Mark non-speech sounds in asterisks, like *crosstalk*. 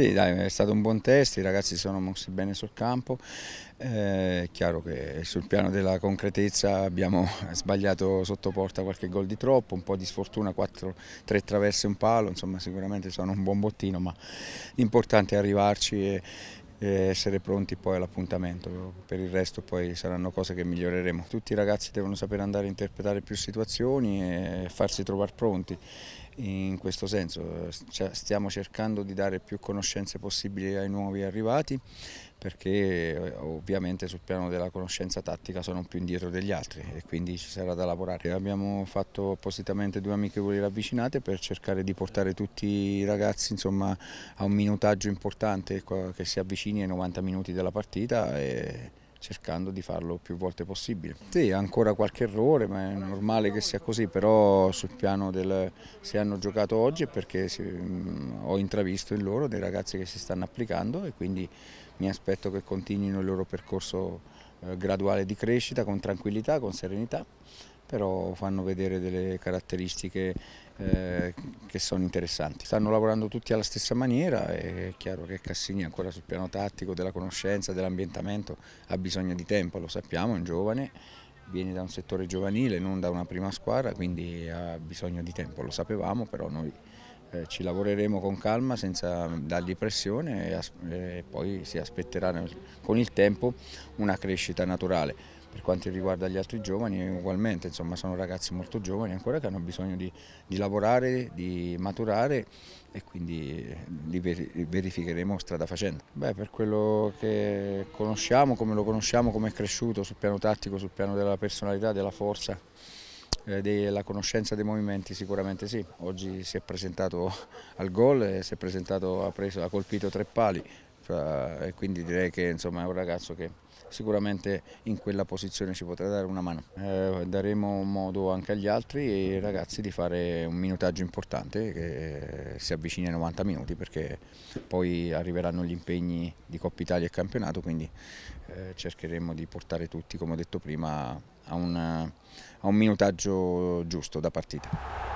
Sì, dai, è stato un buon test, i ragazzi sono mossi bene sul campo, eh, è chiaro che sul piano della concretezza abbiamo *laughs* sbagliato sotto porta qualche gol di troppo, un po' di sfortuna, 4, 3 traverse e un palo, insomma sicuramente sono un buon bottino, ma l'importante è arrivarci e, essere pronti poi all'appuntamento, per il resto poi saranno cose che miglioreremo. Tutti i ragazzi devono sapere andare a interpretare più situazioni e farsi trovare pronti, in questo senso cioè, stiamo cercando di dare più conoscenze possibili ai nuovi arrivati perché eh, ovviamente sul piano della conoscenza tattica sono più indietro degli altri e quindi ci sarà da lavorare. Abbiamo fatto appositamente due amichevoli ravvicinate per cercare di portare tutti i ragazzi insomma, a un minutaggio importante che si avvicini ai 90 minuti della partita. E cercando di farlo più volte possibile. Sì, ancora qualche errore, ma è normale che sia così, però sul piano del se hanno giocato oggi è perché si, mh, mm, ho intravisto in loro dei ragazzi che si stanno applicando e quindi mi aspetto che continuino il loro percorso eh, graduale di crescita con tranquillità, con serenità, però fanno vedere delle caratteristiche eh, che sono interessanti. Stanno lavorando tutti alla stessa maniera è chiaro che Cassini ancora sul piano tattico, della conoscenza, dell'ambientamento ha bisogno di tempo, lo sappiamo, è un giovane, viene da un settore giovanile, non da una prima squadra, quindi ha bisogno di tempo, lo sapevamo, però noi eh, ci lavoreremo con calma senza dargli pressione e, e poi si aspetterà nel, con il tempo una crescita naturale. Per quanto riguarda gli altri giovani, ugualmente, insomma, sono ragazzi molto giovani ancora che hanno bisogno di, di lavorare, di maturare e quindi eh, li verificheremo strada facendo. Beh, per quello che conosciamo, come lo conosciamo, come è cresciuto sul piano tattico, sul piano della personalità, della forza, eh, della conoscenza dei movimenti sicuramente sì. Oggi si è presentato al gol, si è presentato, ha, preso, ha colpito tre pali, e quindi direi che insomma, è un ragazzo che sicuramente in quella posizione ci potrà dare una mano. Eh, daremo modo anche agli altri ragazzi di fare un minutaggio importante che si avvicina ai 90 minuti perché poi arriveranno gli impegni di Coppa Italia e campionato quindi eh, cercheremo di portare tutti come ho detto prima a un, a un minutaggio giusto da partita.